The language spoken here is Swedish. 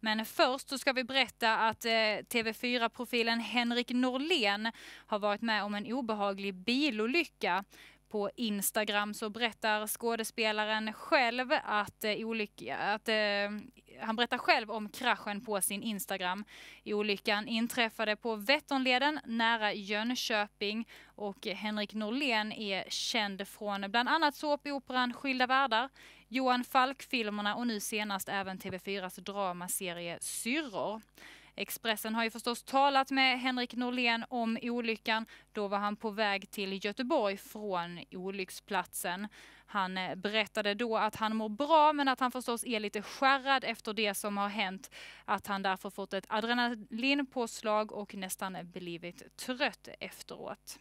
Men först så ska vi berätta att eh, TV4-profilen Henrik Norlén har varit med om en obehaglig bilolycka. På Instagram så berättar skådespelaren själv att, eh, att eh, han berättar själv om kraschen på sin Instagram. Olyckan inträffade på Vätternleden nära Jönköping och Henrik Norlén är känd från bland annat såpoperan Skilda världar, Johan Falk-filmerna och nu senast även TV4s dramaserie Syrror. Expressen har ju förstås talat med Henrik Norlén om olyckan. Då var han på väg till Göteborg från olycksplatsen. Han eh, berättade då att han mår bra men att han förstås är lite skärrad efter det som har hänt. Att han därför fått ett adrenalinpåslag och nästan blivit trött efteråt.